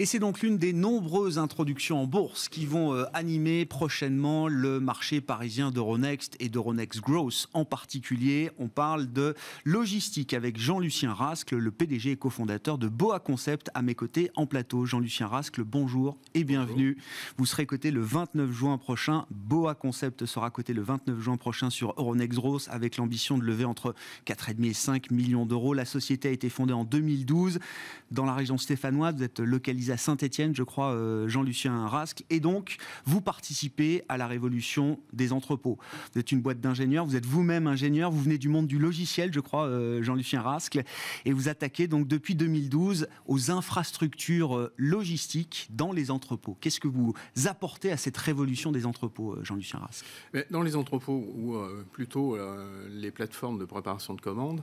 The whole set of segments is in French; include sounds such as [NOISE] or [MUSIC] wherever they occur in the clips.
Et c'est donc l'une des nombreuses introductions en bourse qui vont euh, animer prochainement le marché parisien d'Euronext et d'Euronext Growth en particulier. On parle de logistique avec Jean-Lucien Rascle, le PDG et cofondateur de Boa Concept, à mes côtés en plateau. Jean-Lucien Rascle, bonjour et bienvenue. Vous serez coté le 29 juin prochain. Boa Concept sera coté le 29 juin prochain sur Euronext Growth avec l'ambition de lever entre 4,5 et 5 millions d'euros. La société a été fondée en 2012 dans la région stéphanoise. Vous êtes localisé à saint etienne je crois, euh, Jean-Lucien Rasque. Et donc, vous participez à la révolution des entrepôts. Vous êtes une boîte d'ingénieurs, vous êtes vous-même ingénieur, vous venez du monde du logiciel, je crois, euh, Jean-Lucien Rasque, et vous attaquez donc depuis 2012 aux infrastructures euh, logistiques dans les entrepôts. Qu'est-ce que vous apportez à cette révolution des entrepôts, Jean-Lucien Rasque Dans les entrepôts, ou plutôt les plateformes de préparation de commandes,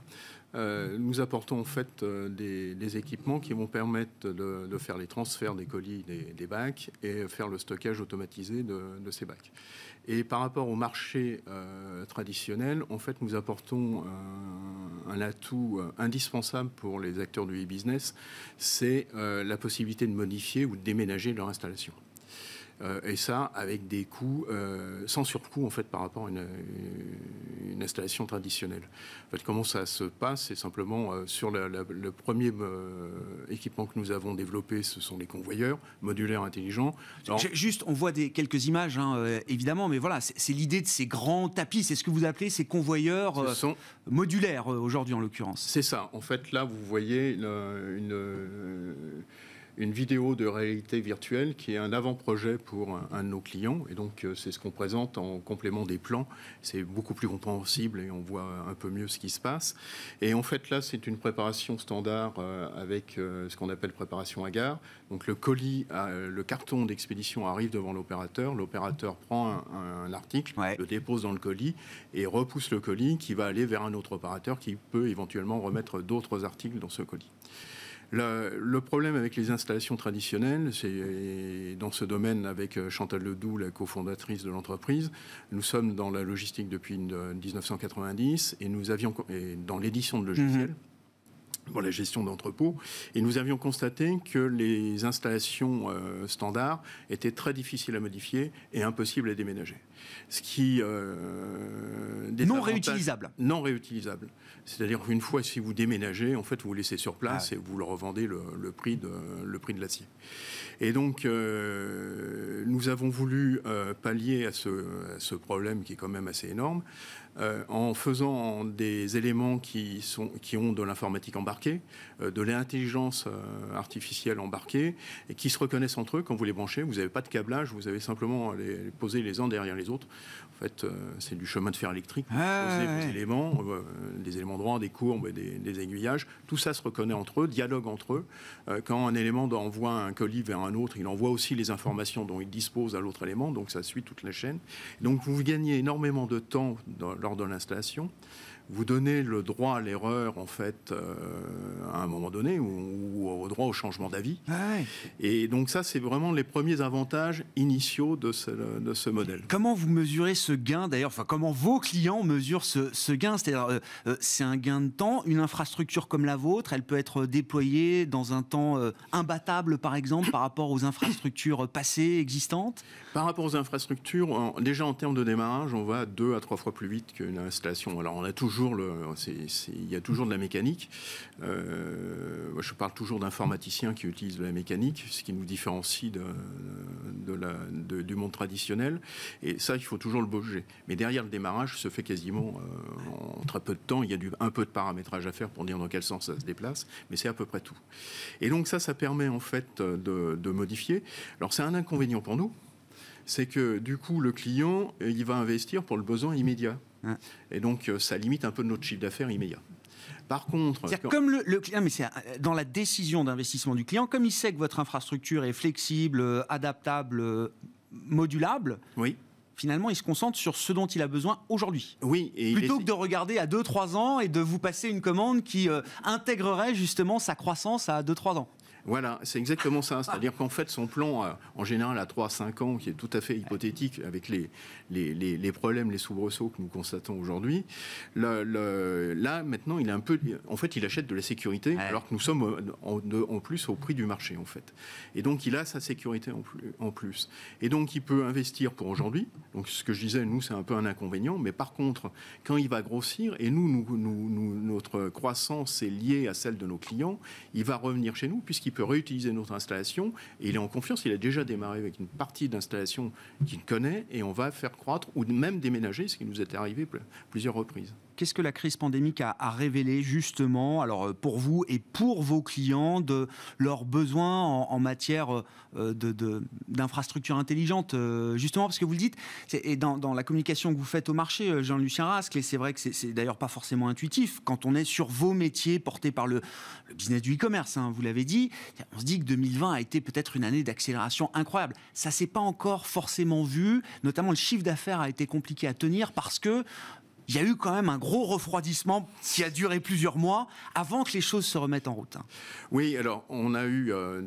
euh, nous apportons en fait euh, des, équipements qui vont permettre de, faire les transferts des colis des, bacs et faire le stockage automatisé de, ces bacs. Et par rapport au marché euh, traditionnel, en fait, nous apportons un, atout indispensable pour les acteurs du e-business, c'est la possibilité de modifier ou de déménager leur installation. Euh, et ça avec des coûts euh, sans surcoût en fait par rapport à une, installation traditionnelle. fait, comment ça se passe C'est simplement euh, sur le premier équipement que nous avons développé, ce sont les convoyeurs modulaires intelligents. Juste, on voit des, quelques images hein, évidemment, mais voilà, c'est l'idée de ces grands tapis, c'est ce que vous appelez ces convoyeurs sont... modulaires aujourd'hui en l'occurrence. C'est ça. En fait, là, vous voyez une, une une vidéo de réalité virtuelle qui est un avant-projet pour un, de nos clients. Et donc, euh, c'est ce qu'on présente en complément des plans. C'est beaucoup plus compréhensible et on voit un peu mieux ce qui se passe. Et en fait, là, c'est une préparation standard euh, avec euh, ce qu'on appelle préparation à gare. Donc, le colis, le carton d'expédition arrive devant l'opérateur. L'opérateur prend un, article, le dépose dans le colis et repousse le colis qui va aller vers un autre opérateur qui peut éventuellement remettre d'autres articles dans ce colis. Le, problème avec les installations traditionnelles, c'est dans ce domaine avec euh, Chantal Ledoux, la cofondatrice de l'entreprise, nous sommes dans la logistique depuis 1990 euh, et nous avions, dans l'édition de logiciels, mhm pour la gestion d'entrepôts. Et nous avions constaté que les installations euh, standards étaient très difficiles à modifier et impossibles à déménager. Ce qui. Euh, non réutilisable. Non réutilisable. C'est-à-dire qu'une fois, si vous déménagez, en fait, vous, vous laissez sur place ah et vous le revendez le, prix de le prix de l'acier. Et donc, euh, nous avons voulu pallier à ce, ce, problème qui est quand même assez énorme en faisant des éléments qui, sont, qui ont de l'informatique embarquée euh, de l'intelligence euh, artificielle embarquée, et qui se reconnaissent entre eux quand vous les branchez. Vous n'avez pas de câblage, vous avez simplement les poser les uns derrière les autres. En fait, euh, c'est du chemin de fer électrique. éléments, des éléments droits, des courbes, des, aiguillages. Tout ça se reconnaît entre eux, dialogue entre eux. Quand un élément envoie un colis vers un autre, il envoie aussi les informations dont il dispose à l'autre élément, donc ça suit toute la chaîne. Donc vous gagnez énormément de temps lors de l'installation vous donnez le droit à l'erreur, en fait, euh, à un moment donné, ou, au droit au changement d'avis. Et donc ça, c'est vraiment les premiers avantages initiaux de ce, de ce modèle. Comment vous mesurez ce gain, d'ailleurs Enfin, comment vos clients mesurent ce, gain C'est-à-dire, euh, euh, c'est un gain de temps. Une infrastructure comme la vôtre, elle peut être déployée dans un temps imbattable, par exemple, par rapport aux infrastructures passées, existantes Par rapport aux infrastructures, déjà en termes de démarrage, on va deux à trois fois plus vite qu'une installation. Alors, on a toujours le, il y a toujours de la mécanique. Euh, moi, je parle toujours d'informaticiens qui utilisent de la mécanique, ce qui nous différencie de, la, du monde traditionnel. Et ça, il faut toujours le bouger. Mais derrière le démarrage, se fait quasiment euh, en très peu de temps. Il y a du, un peu de paramétrage à faire pour dire dans quel sens ça se déplace, mais c'est à peu près tout. Et donc ça, ça permet en fait de modifier. Alors c'est un inconvénient pour nous, c'est que du coup, le client, euh, il va investir pour le besoin immédiat. Et donc, euh, ça limite un peu notre chiffre d'affaires immédiat. Par contre, comme le, client, mais c'est euh, dans la décision d'investissement du client, comme il sait que votre infrastructure est flexible, adaptable, modulable, finalement, il se concentre sur ce dont il a besoin aujourd'hui. Oui. Plutôt que de regarder à 2-3 ans et de vous passer une commande qui intégrerait justement sa croissance à 2-3 ans. Voilà, c'est exactement ça. C'est-à-dire qu'en fait, son plan, euh, en général, à 3-5 ans, qui est tout à fait hypothétique avec les, les, problèmes, les soubresauts que nous constatons aujourd'hui, là, maintenant, il est un peu. En fait, il achète de la sécurité, alors que nous sommes euh, en, en, plus au prix du marché, en fait. Et donc, il a sa sécurité en plus. En plus. Et donc, il peut investir pour aujourd'hui. Donc, ce que je disais, nous, c'est un peu un inconvénient. Mais par contre, quand il va grossir, et nous notre croissance est liée à celle de nos clients, il va revenir chez nous, puisqu'il peut réutiliser notre installation et il est en confiance. Il a déjà démarré avec une partie d'installation qu'il connaît et on va faire croître ou même déménager, ce qui nous est arrivé plusieurs reprises. Qu'est-ce que la crise pandémique a, révélé justement, alors euh, pour vous et pour vos clients, de leurs besoins en, matière euh, d'infrastructures de, intelligentes euh, Justement, parce que vous le dites, et dans, la communication que vous faites au marché, Jean-Lucien Rascle, et c'est vrai que c'est d'ailleurs pas forcément intuitif, quand on est sur vos métiers portés par le, business du e-commerce, hein, vous l'avez dit, on se dit que 2020 a été peut-être une année d'accélération incroyable. Ça s'est pas encore forcément vu, notamment le chiffre d'affaires a été compliqué à tenir parce que il y a eu quand même un gros refroidissement qui a duré plusieurs mois avant que les choses se remettent en route. Oui, alors on a eu, euh,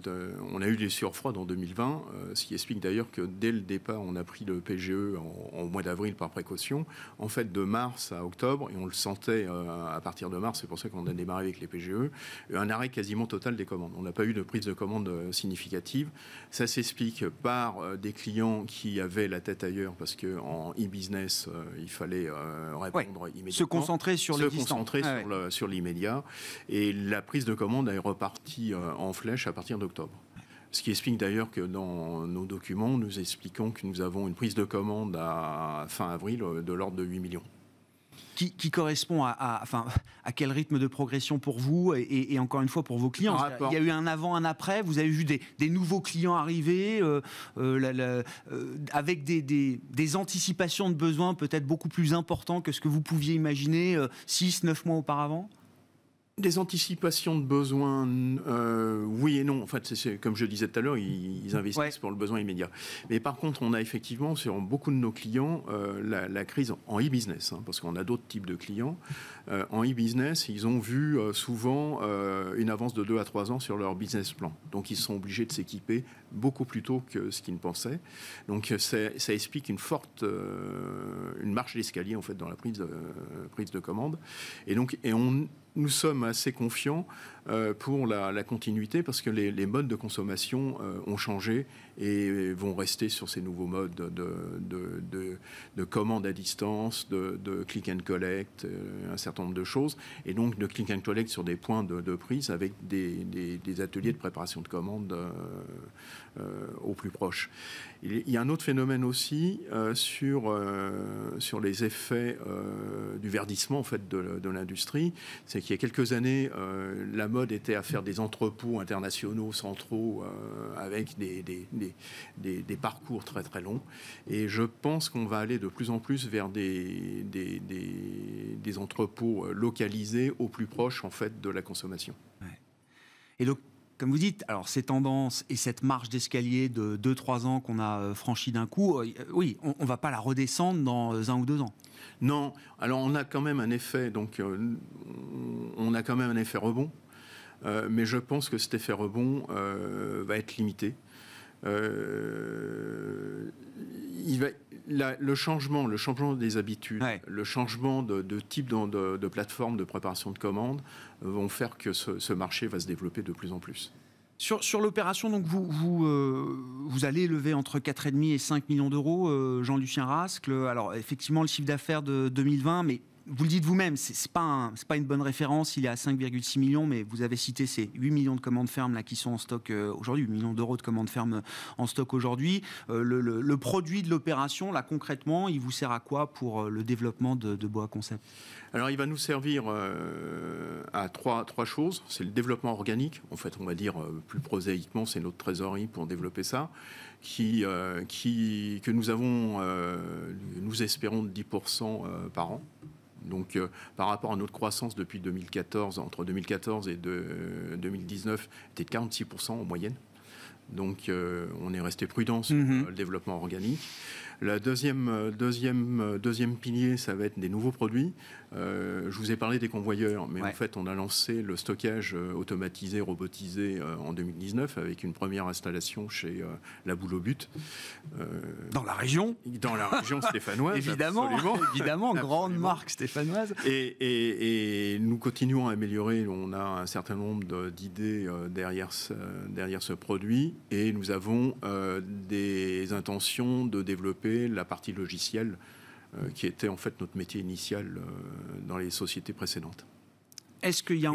on a eu des surfroids dans en 2020, euh, ce qui explique d'ailleurs que dès le départ, on a pris le PGE en, mois d'avril par précaution. En fait, de mars à octobre, et on le sentait euh, à partir de mars, c'est pour ça qu'on a démarré avec les PGE, un arrêt quasiment total des commandes. On n'a pas eu de prise de commande significative. Ça s'explique par des clients qui avaient la tête ailleurs parce qu'en e-business, il fallait se concentrer sur se sur, ah sur l'immédiat. Et la prise de commande est repartie euh, en flèche à partir d'octobre. Ce qui explique d'ailleurs que dans nos documents, nous expliquons que nous avons une prise de commande à fin avril euh, de l'ordre de 8 millions qui, correspond à, quel rythme de progression pour vous et, encore une fois pour vos clients Il y a eu un avant, un après, vous avez vu des, nouveaux clients arriver euh, euh, euh, avec des, anticipations de besoins peut-être beaucoup plus importants que ce que vous pouviez imaginer 6, 9 mois auparavant des anticipations de besoins, euh, oui et non. En fait, comme je disais tout à l'heure, ils, investissent pour le besoin immédiat. Mais par contre, on a effectivement sur beaucoup de nos clients euh, la, crise en e-business, hein, parce qu'on a d'autres types de clients. Euh, en e-business, ils ont vu souvent une avance de 2 à 3 ans sur leur business plan. Donc, ils sont obligés de s'équiper beaucoup plus tôt que ce qu'ils ne pensaient. Donc, ça explique une forte une marche d'escalier en fait dans la prise, prise de commande. Et donc, et on nous sommes assez confiants euh, pour la, continuité parce que les, modes de consommation euh, ont changé et vont rester sur ces nouveaux modes de, de, commande à distance, de, click and collect, euh, un certain nombre de choses, et donc de click and collect sur des points de, prise avec des, ateliers de préparation de commandes au plus proche. Il y a un autre phénomène aussi sur, sur les effets du verdissement en fait, de, l'industrie, c'est qu'il y a quelques années, la mode était à faire des entrepôts internationaux, centraux, euh, avec des, parcours très très longs. Et je pense qu'on va aller de plus en plus vers des, entrepôts euh, localisés au plus proche en fait de la consommation. Et donc, comme vous dites, alors ces tendances et cette marche d'escalier de 2-3 ans qu'on a euh, franchi d'un coup, oui, on ne va pas la redescendre dans un ou deux ans. Non, alors on a quand même un effet, donc on a quand même un effet rebond euh, mais je pense que cet effet rebond euh, va être limité. Euh, il va, le changement, le changement des habitudes, le changement de, type de, de, plateforme de préparation de commandes vont faire que ce, marché va se développer de plus en plus. Sur, l'opération, donc vous, vous, vous, allez lever entre 4,5 et 5 millions d'euros, Jean-Lucien Rascle. Alors effectivement, le chiffre d'affaires de 2020, mais vous le dites vous-même, ce n'est pas, une bonne référence, il est à 5,6 millions, mais vous avez cité ces 8 millions de commandes fermes là, qui sont en stock euh, aujourd'hui, 8 millions d'euros de commandes fermes euh, en stock aujourd'hui. Euh, le, produit de l'opération, là concrètement, il vous sert à quoi pour le développement de, Bois Concept Alors il va nous servir à trois, choses. C'est le développement organique, en fait on va dire plus prosaïquement, c'est notre trésorerie pour développer ça, qui, que nous avons, nous espérons de 10% par an. Donc euh, par rapport à notre croissance depuis 2014, entre 2014 et 2019, euh, était de 46% en moyenne. Donc euh, on est resté prudent sur mm-hmm. le développement organique. La deuxième, euh, deuxième, euh, deuxième pilier, ça va être des nouveaux produits. Euh, je vous ai parlé des convoyeurs, mais en fait, on a lancé le stockage automatisé, robotisé en 2019 avec une première installation chez la Boule au But. dans la région Dans la région stéphanoise. [LAUGHS] évidemment, évidemment grande marque stéphanoise. Et, et, nous continuons à améliorer. On a un certain nombre d'idées derrière, derrière ce produit et nous avons des intentions de développer la partie logicielle euh, qui était en fait notre métier initial euh, dans les sociétés précédentes. Est-ce qu'il y a...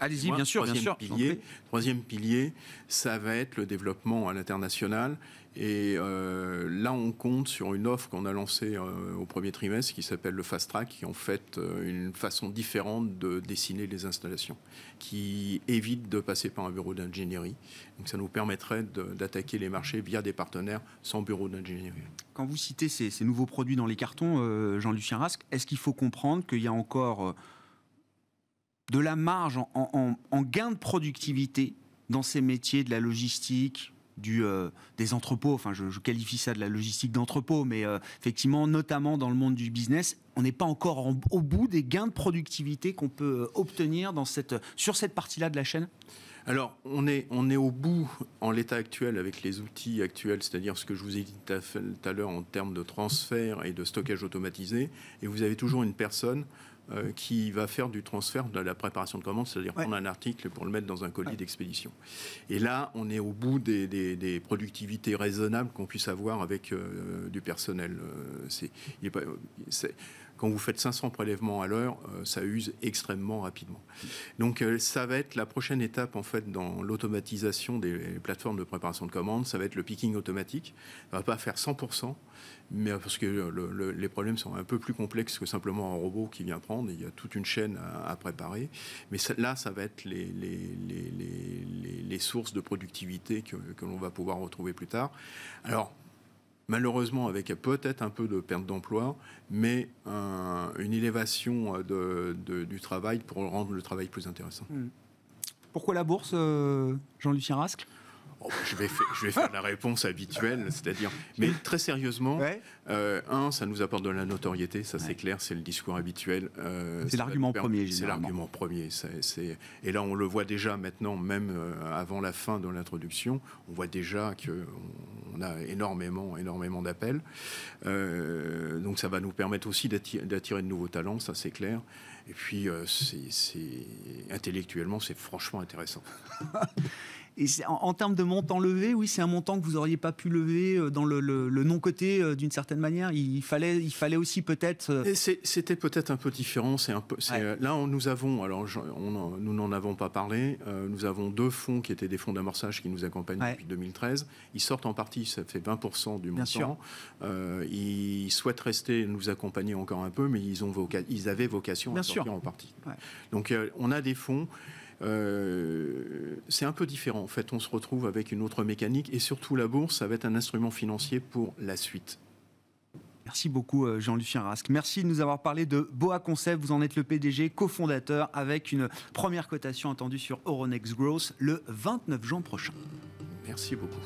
Allez-y, bien sûr, Pilier, troisième pilier, ça va être le développement à l'international. Et euh, là, on compte sur une offre qu'on a lancée euh, au premier trimestre qui s'appelle le Fast Track, qui est en fait euh, une façon différente de dessiner les installations, qui évite de passer par un bureau d'ingénierie. Donc ça nous permettrait d'attaquer les marchés via des partenaires sans bureau d'ingénierie. Quand vous citez ces, ces, nouveaux produits dans les cartons, Jean-Lucien Rasque, est-ce qu'il faut comprendre qu'il y a encore de la marge en, gain de productivité dans ces métiers de la logistique, du, euh, des entrepôts, enfin je, qualifie ça de la logistique d'entrepôt, mais euh, effectivement, notamment dans le monde du business, on n'est pas encore au bout des gains de productivité qu'on peut euh, obtenir dans cette, sur cette partie-là de la chaîne alors, on est, on est au bout en l'état actuel avec les outils actuels, c'est-à-dire ce que je vous ai dit tout à l'heure en termes de transfert et de stockage automatisé. Et vous avez toujours une personne euh, qui va faire du transfert de la préparation de commande, c'est-à-dire prendre un article pour le mettre dans un colis d'expédition. Et là, on est au bout des, des, productivités raisonnables qu'on puisse avoir avec euh, du personnel. Euh, c'est, quand vous faites 500 prélèvements à l'heure, euh, ça use extrêmement rapidement. Donc euh, ça va être la prochaine étape en fait dans l'automatisation des plateformes de préparation de commandes, ça va être le picking automatique. va pas faire 100%, mais parce que les problèmes sont un peu plus complexes que simplement un robot qui vient prendre. Il y a toute une chaîne à, préparer. Mais là, ça va être les, les, sources de productivité que, que l'on va pouvoir retrouver plus tard. Alors malheureusement avec peut-être un peu de perte d'emploi, mais une élévation euh, du travail pour rendre le travail plus intéressant. Hmm. Pourquoi la bourse, euh, Jean-Lucien Rascle Oh, bah, je, vais faire, je vais faire la réponse habituelle, c'est-à-dire, mais très sérieusement, euh, un, ça nous apporte de la notoriété, ça c'est clair, c'est le discours habituel. Euh, c'est l'argument premier, C'est l'argument premier. et là, on le voit déjà maintenant, même euh, avant la fin de l'introduction, on voit déjà qu'on a énormément, énormément d'appels. donc ça va nous permettre aussi d'attirer de nouveaux talents, ça c'est clair. Et puis, intellectuellement, c'est franchement intéressant. [LAUGHS] en, termes de montant levé, oui, c'est un montant que vous n'auriez pas pu lever euh, dans le, non-côté euh, d'une certaine manière. Il, fallait, il fallait aussi peut-être. Euh, c'était peut-être un peu différent. C'est un peu, Là, nous avons, alors nous n'en avons pas parlé, nous avons deux fonds qui étaient des fonds d'amorçage qui nous accompagnent depuis 2013. Ils sortent en partie, ça fait 20% du montant. ils souhaitent rester, nous accompagner encore un peu, mais ils, avaient vocation Bien à sortir sûr. en partie. Donc, on a des fonds. Euh, c'est un peu différent. En fait, on se retrouve avec une autre mécanique et surtout la bourse, ça va être un instrument financier pour la suite. Merci beaucoup euh, Jean-Lucien Rasque. Merci de nous avoir parlé de Boa Concept. Vous en êtes le PDG, cofondateur, avec une première cotation attendue sur Euronext Growth le 29 juin prochain. Merci beaucoup.